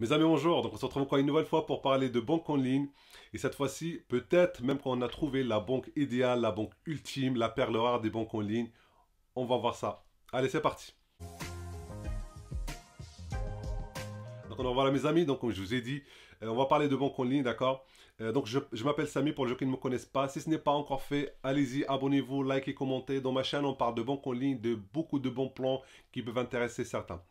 Mes amis, bonjour. Donc, on se retrouve encore une nouvelle fois pour parler de banque en ligne. Et cette fois-ci, peut-être même qu'on a trouvé la banque idéale, la banque ultime, la perle rare des banques en ligne. On va voir ça. Allez, c'est parti. Donc, on revoit mes amis. Donc, comme je vous ai dit, euh, on va parler de banque en ligne, d'accord euh, donc, je, m'appelle Samy pour les gens qui ne me connaissent pas. Si ce n'est pas encore fait, allez-y, abonnez-vous, likez, commentez. Dans ma chaîne, on parle de banque en ligne, de beaucoup de bons plans qui peuvent intéresser certains.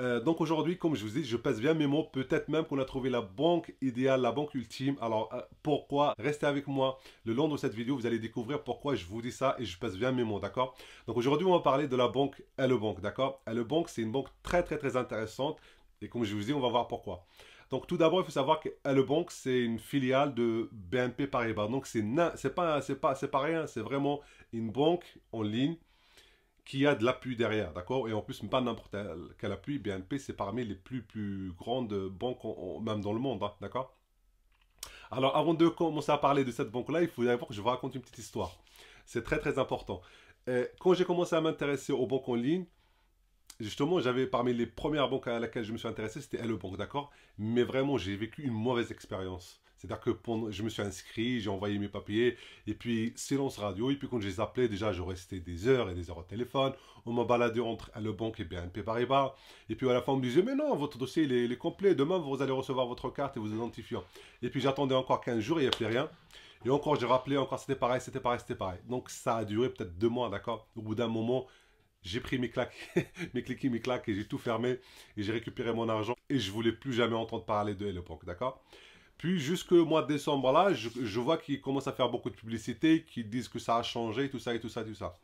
Euh, donc aujourd'hui, comme je vous dis, je passe bien mes mots. Peut-être même qu'on a trouvé la banque idéale, la banque ultime. Alors euh, pourquoi Restez avec moi le long de cette vidéo. Vous allez découvrir pourquoi je vous dis ça et je passe bien mes mots, d'accord Donc aujourd'hui, on va parler de la banque Elle Bank, d'accord Elle Bank, c'est une banque très très très intéressante. Et comme je vous dis, on va voir pourquoi. Donc tout d'abord, il faut savoir que le Bank, c'est une filiale de BNP Paribas. Donc c'est pas pas c'est pas rien, c'est vraiment une banque en ligne qui a de l'appui derrière, d'accord Et en plus, pas n'importe quel appui. BNP, c'est parmi les plus, plus grandes banques, même dans le monde, hein, d'accord Alors, avant de commencer à parler de cette banque-là, il faut d'abord que je vous raconte une petite histoire. C'est très, très important. quand j'ai commencé à m'intéresser aux banques en ligne, justement, j'avais parmi les premières banques à laquelle je me suis intéressé, c'était le Bank, d'accord Mais vraiment, j'ai vécu une mauvaise expérience. C'est-à-dire que je me suis inscrit, j'ai envoyé mes papiers, et puis silence radio, et puis quand je les appelais, déjà je restais des heures et des heures au téléphone, on m'a baladé entre Le Banque et BNP Paribas, et puis à la fin on me disait, mais non, votre dossier il est, complet, demain vous allez recevoir votre carte et vos identifiants. Et puis j'attendais encore 15 jours, et il n'y a plus rien. Et encore, j'ai rappelé, encore c'était pareil, c'était pareil, c'était pareil. Donc ça a duré peut-être deux mois, d'accord Au bout d'un moment, j'ai pris mes claques, mes cliquets, mes claques, et j'ai tout fermé, et j'ai récupéré mon argent, et je voulais plus jamais entendre parler de Le Banque, d'accord puis jusqu'au mois de décembre là, je, vois qu'ils commencent à faire beaucoup de publicité, qu'ils disent que ça a changé, tout ça et tout ça, tout ça.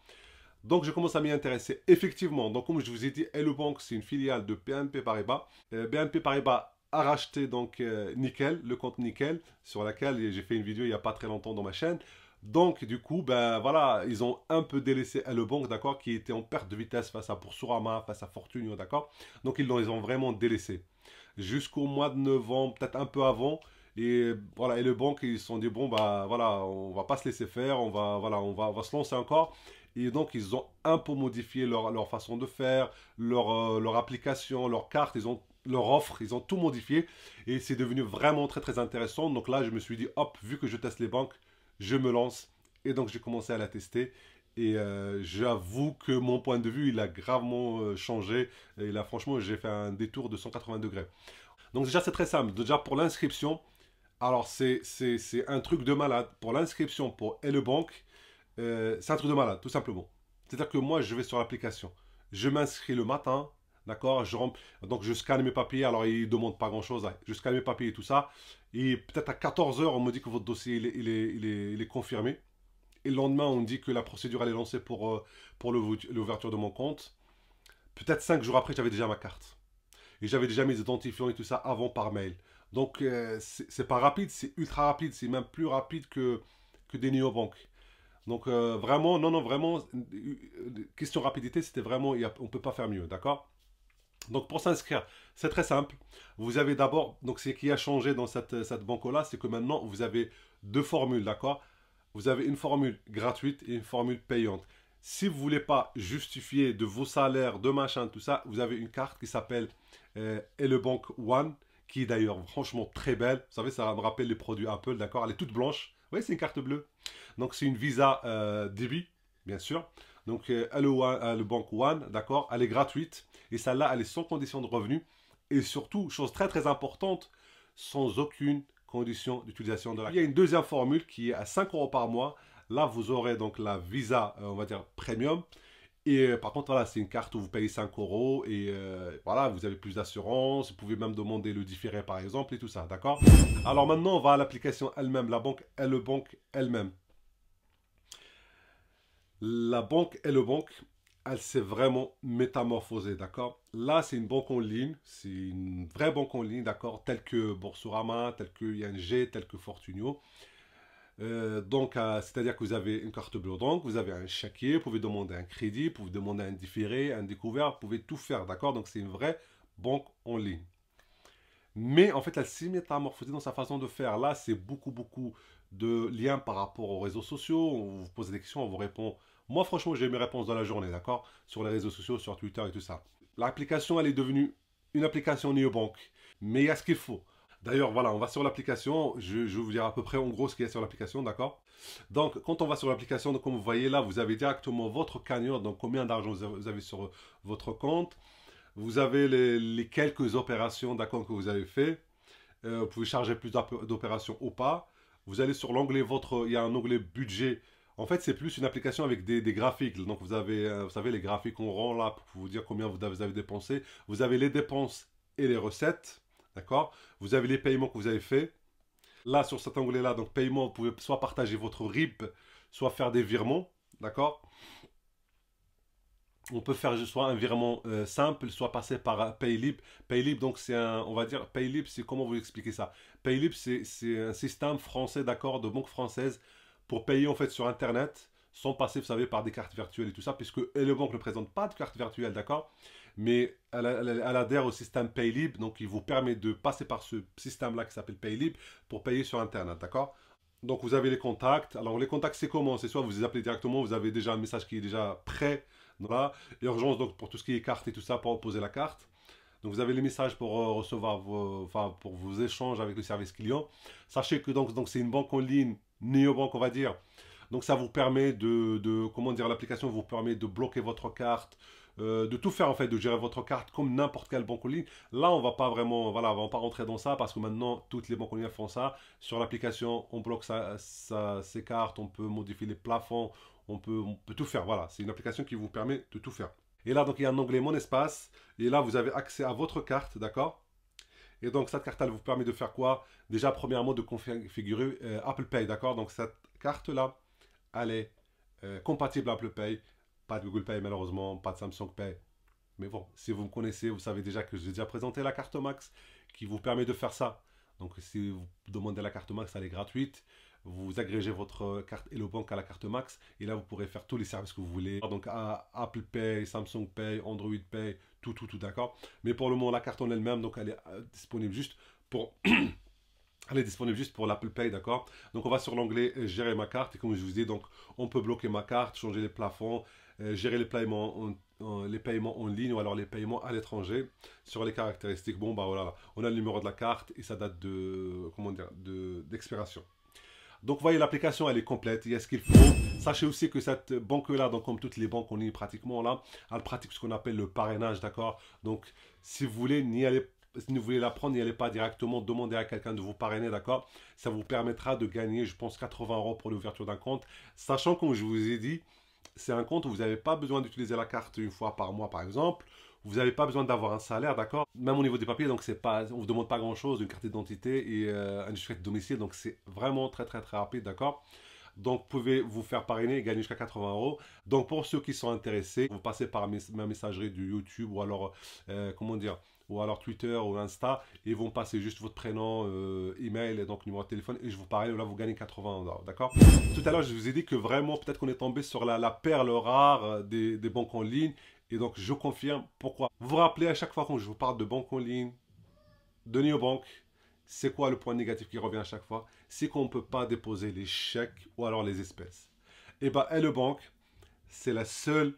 Donc je commence à m'y intéresser. Effectivement, donc comme je vous ai dit, Hello Bank, c'est une filiale de BNP Paribas. Euh, BNP Paribas a racheté donc euh, Nickel, le compte Nickel, sur laquelle j'ai fait une vidéo il n'y a pas très longtemps dans ma chaîne. Donc du coup, ben voilà, ils ont un peu délaissé Hello Bank, d'accord, qui était en perte de vitesse face à Boursorama, face à Fortune, d'accord. Donc ils l'ont vraiment délaissé. Jusqu'au mois de novembre, peut-être un peu avant, et voilà, et le banque, ils se sont dit, bon, bah voilà, on va pas se laisser faire, on va, voilà, on va, on va se lancer encore. Et donc, ils ont un peu modifié leur, leur façon de faire, leur, euh, leur application, leur carte, ils ont leur offre, ils ont tout modifié. Et c'est devenu vraiment très, très intéressant. Donc là, je me suis dit, hop, vu que je teste les banques, je me lance. Et donc, j'ai commencé à la tester. Et euh, j'avoue que mon point de vue, il a gravement euh, changé. Et là, franchement, j'ai fait un détour de 180 degrés. Donc déjà, c'est très simple. Déjà, pour l'inscription, alors, c'est un truc de malade. Pour l'inscription pour et euh, le c'est un truc de malade, tout simplement. C'est-à-dire que moi, je vais sur l'application. Je m'inscris le matin, d'accord Donc, je scanne mes papiers. Alors, il ne demandent pas grand-chose. Hein. Je scanne mes papiers et tout ça. Et peut-être à 14h, on me dit que votre dossier, il est, confirmé. Et le lendemain, on me dit que la procédure, elle est lancée pour, euh, pour l'ouverture de mon compte. Peut-être 5 jours après, j'avais déjà ma carte. Et j'avais déjà mes identifiants et tout ça avant par mail. Donc, euh, ce c'est pas rapide, c'est ultra rapide. C'est même plus rapide que, que des banques. Donc, euh, vraiment, non, non, vraiment, euh, question rapidité, c'était vraiment, on ne peut pas faire mieux, d'accord donc pour s'inscrire, c'est très simple. Vous avez d'abord, donc ce qui a changé dans cette, cette banque-là, c'est que maintenant vous avez deux formules, d'accord Vous avez une formule gratuite et une formule payante. Si vous ne voulez pas justifier de vos salaires, de machin, tout ça, vous avez une carte qui s'appelle euh, One qui est d'ailleurs franchement très belle. Vous savez, ça me rappelle les produits Apple, d'accord Elle est toute blanche. Oui, c'est une carte bleue. Donc, c'est une Visa euh, débit, bien sûr. Donc, euh, elle, euh, le Bank One, d'accord Elle est gratuite. Et celle-là, elle est sans condition de revenu. Et surtout, chose très très importante, sans aucune condition d'utilisation de la Il y a une deuxième formule qui est à 5 euros par mois. Là, vous aurez donc la Visa, euh, on va dire, premium. Et euh, par contre, voilà, c'est une carte où vous payez 5 euros et euh, voilà, vous avez plus d'assurance. Vous pouvez même demander le différé, par exemple, et tout ça, d'accord Alors maintenant, on va à l'application elle-même, la banque et le banque elle-même. La banque et le banque, elle s'est vraiment métamorphosée, d'accord Là, c'est une banque en ligne, c'est une vraie banque en ligne, d'accord Telle que Boursorama, telle que ING, telle que Fortunio. Euh, donc, euh, c'est-à-dire que vous avez une carte bleue, donc vous avez un chéquier, vous pouvez demander un crédit, vous pouvez demander un différé, un découvert, vous pouvez tout faire, d'accord Donc, c'est une vraie banque en ligne. Mais en fait, elle s'est métamorphosée dans sa façon de faire. Là, c'est beaucoup, beaucoup de liens par rapport aux réseaux sociaux. On vous pose des questions, on vous répond. Moi, franchement, j'ai mes réponses dans la journée, d'accord Sur les réseaux sociaux, sur Twitter et tout ça. L'application, elle est devenue une application néo-banque, Mais il y a ce qu'il faut. D'ailleurs, voilà, on va sur l'application. Je, vais vous dire à peu près en gros ce qu'il y a sur l'application, d'accord Donc, quand on va sur l'application, comme vous voyez là, vous avez directement votre cagnotte, donc combien d'argent vous avez sur votre compte. Vous avez les, quelques opérations, d'accord, que vous avez fait. Euh, vous pouvez charger plus d'opérations ou pas. Vous allez sur l'onglet votre, il y a un onglet budget. En fait, c'est plus une application avec des, graphiques. Donc, vous avez, euh, vous savez, les graphiques en rond là pour vous dire combien vous avez dépensé. Vous avez les dépenses et les recettes. D'accord Vous avez les paiements que vous avez faits. Là, sur cet onglet-là, donc paiement, vous pouvez soit partager votre RIP, soit faire des virements. D'accord on peut faire soit un virement euh, simple, soit passer par euh, Paylib. Paylib, donc c'est un, on va dire, Paylib, c'est comment vous expliquer ça Paylib, c'est un système français, d'accord, de banque française pour payer en fait sur Internet sans passer, vous savez, par des cartes virtuelles et tout ça, puisque les banques ne présentent pas de cartes virtuelles, d'accord mais elle, adhère au système Paylib, donc il vous permet de passer par ce système-là qui s'appelle Paylib pour payer sur Internet, d'accord Donc vous avez les contacts. Alors les contacts, c'est comment C'est soit vous les appelez directement, vous avez déjà un message qui est déjà prêt, voilà. urgence, donc pour tout ce qui est carte et tout ça, pour opposer la carte. Donc vous avez les messages pour euh, recevoir vos, enfin, pour vos échanges avec le service client. Sachez que donc donc c'est une banque en ligne, néobanque on va dire. Donc ça vous permet de, de comment dire, l'application vous permet de bloquer votre carte, euh, de tout faire en fait, de gérer votre carte comme n'importe quelle banque en ligne. Là, on va pas vraiment, voilà, on va pas rentrer dans ça parce que maintenant toutes les banques en ligne font ça. Sur l'application, on bloque sa, ses cartes, on peut modifier les plafonds, on peut, peut tout faire. Voilà, c'est une application qui vous permet de tout faire. Et là, donc il y a un onglet Mon espace et là vous avez accès à votre carte, d'accord et donc, cette carte, elle vous permet de faire quoi Déjà, premièrement, de configurer euh, Apple Pay, d'accord Donc, cette carte-là, elle est euh, compatible Apple Pay. Pas de Google Pay malheureusement, pas de Samsung Pay. Mais bon, si vous me connaissez, vous savez déjà que j'ai déjà présenté la carte Max qui vous permet de faire ça. Donc si vous demandez la carte Max, elle est gratuite. Vous agrégez votre carte et le banque à la carte Max et là vous pourrez faire tous les services que vous voulez. Donc Apple Pay, Samsung Pay, Android Pay, tout, tout, tout, d'accord. Mais pour le moment, la carte en elle-même, donc elle est euh, disponible juste pour Elle est disponible juste pour l'Apple Pay, d'accord Donc on va sur l'onglet euh, Gérer ma carte et comme je vous dis, donc on peut bloquer ma carte, changer les plafonds, euh, gérer les paiements, en, les paiements en ligne ou alors les paiements à l'étranger. Sur les caractéristiques, bon bah voilà, on a le numéro de la carte et sa date de comment dire d'expiration. donc, voyez, l'application, elle est complète. Il y a ce qu'il faut. Sachez aussi que cette banque-là, donc comme toutes les banques, on est pratiquement là, elle pratique ce qu'on appelle le parrainage, d'accord Donc, si vous voulez, n'y allez pas si vous voulez l'apprendre, n'y allez pas directement, demandez à quelqu'un de vous parrainer, d'accord Ça vous permettra de gagner, je pense, 80 euros pour l'ouverture d'un compte, sachant, comme je vous ai dit, c'est un compte où vous n'avez pas besoin d'utiliser la carte une fois par mois, par exemple. Vous n'avez pas besoin d'avoir un salaire, d'accord Même au niveau des papiers, donc pas, on ne vous demande pas grand-chose, une carte d'identité et euh, un justificatif de domicile, donc c'est vraiment très très très rapide, d'accord donc, vous pouvez vous faire parrainer et gagner jusqu'à 80 euros. Donc, pour ceux qui sont intéressés, vous passez par ma messagerie du YouTube ou alors, euh, comment dire, ou alors Twitter ou Insta, et ils vont passer juste votre prénom, euh, email et donc numéro de téléphone, et je vous parle, là vous gagnez 80 dollars, d'accord Tout à l'heure, je vous ai dit que vraiment, peut-être qu'on est tombé sur la, la perle rare euh, des, des, banques en ligne, et donc je confirme pourquoi. Vous vous rappelez à chaque fois quand je vous parle de banques en ligne, de banques, c'est quoi le point négatif qui revient à chaque fois C'est qu'on ne peut pas déposer les chèques ou alors les espèces. Et eh bien, elle, le banque, c'est la seule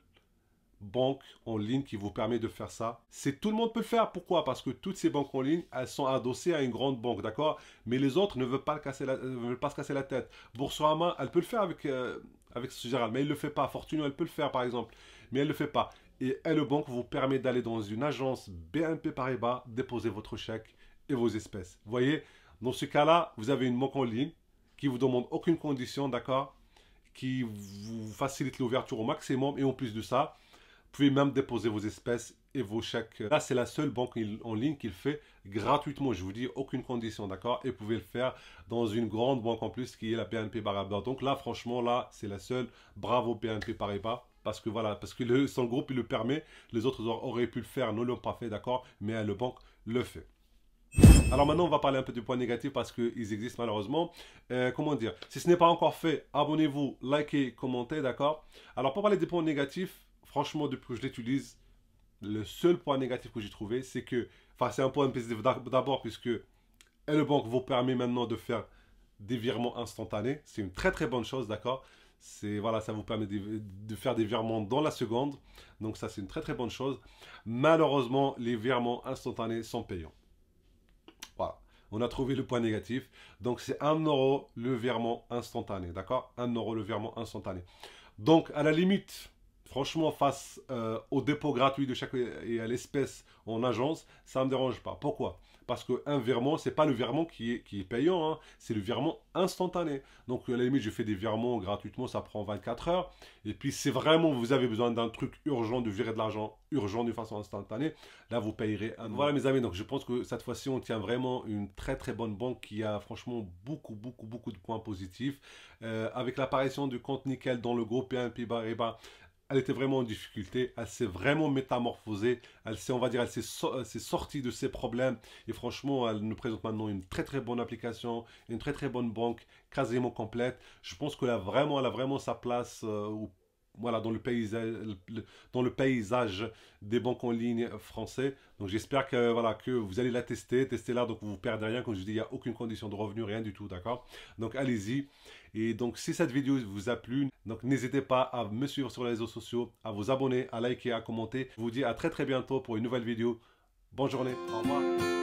banque en ligne qui vous permet de faire ça. C'est tout le monde peut le faire. Pourquoi Parce que toutes ces banques en ligne, elles sont adossées à une grande banque, d'accord Mais les autres ne veulent pas, casser la, veulent pas se casser la tête. Boursorama, elle peut le faire avec, euh, ce avec Général, mais elle ne le fait pas. Fortuno, elle peut le faire, par exemple, mais elle ne le fait pas. Et elle, le banque, vous permet d'aller dans une agence BNP Paribas, déposer votre chèque et vos espèces. Vous voyez, dans ce cas-là, vous avez une banque en ligne qui vous demande aucune condition, d'accord Qui vous facilite l'ouverture au maximum. Et en plus de ça, vous pouvez même déposer vos espèces et vos chèques. Là, c'est la seule banque en ligne qu'il fait gratuitement. Je vous dis, aucune condition, d'accord Et vous pouvez le faire dans une grande banque en plus qui est la PNP Paribas. Donc là, franchement, là, c'est la seule. Bravo PNP Paribas. Parce que voilà, parce que son groupe, il le permet. Les autres auraient pu le faire, ne l'ont pas fait, d'accord Mais le banque le fait. Alors maintenant, on va parler un peu du points négatifs parce qu'ils existent malheureusement. Euh, comment dire Si ce n'est pas encore fait, abonnez-vous, likez, commentez, d'accord Alors pour parler des points négatifs, franchement, depuis que je l'utilise, le seul point négatif que j'ai trouvé, c'est que, enfin, c'est un point positif d'abord, puisque le banque vous permet maintenant de faire des virements instantanés. C'est une très très bonne chose, d'accord c'est voilà, ça vous permet de, de, faire des virements dans la seconde. Donc ça c'est une très très bonne chose. Malheureusement, les virements instantanés sont payants. Voilà. On a trouvé le point négatif. Donc c'est 1 euro le virement instantané, d'accord 1 euro le virement instantané. Donc à la limite, Franchement, face aux euh, au dépôt gratuit de chaque et à l'espèce en agence, ça ne me dérange pas. Pourquoi Parce qu'un virement, ce n'est pas le virement qui est, payant, hein. c'est le virement instantané. Donc, à la limite, je fais des virements gratuitement, ça prend 24 heures. Et puis, si vraiment vous avez besoin d'un truc urgent, de virer de l'argent urgent de façon instantanée, là, vous payerez un. Voilà, mes amis, donc je pense que cette fois-ci, on tient vraiment une très très bonne banque qui a franchement beaucoup, beaucoup, beaucoup de points positifs. Euh, avec l'apparition du compte nickel dans le groupe et Paribas, elle était vraiment en difficulté, elle s'est vraiment métamorphosée, elle s'est, on va dire, elle s'est, sortie de ses problèmes et franchement, elle nous présente maintenant une très très bonne application, une très très bonne banque, quasiment complète. Je pense qu'elle a vraiment, elle a vraiment sa place euh, voilà, dans le paysage, dans le paysage des banques en ligne français. Donc j'espère que voilà que vous allez la tester, tester là, donc vous ne perdez rien. Comme je vous dis, il n'y a aucune condition de revenu, rien du tout, d'accord Donc allez-y. Et donc si cette vidéo vous a plu, donc n'hésitez pas à me suivre sur les réseaux sociaux, à vous abonner, à liker, à commenter. Je vous dis à très très bientôt pour une nouvelle vidéo. Bonne journée, au revoir.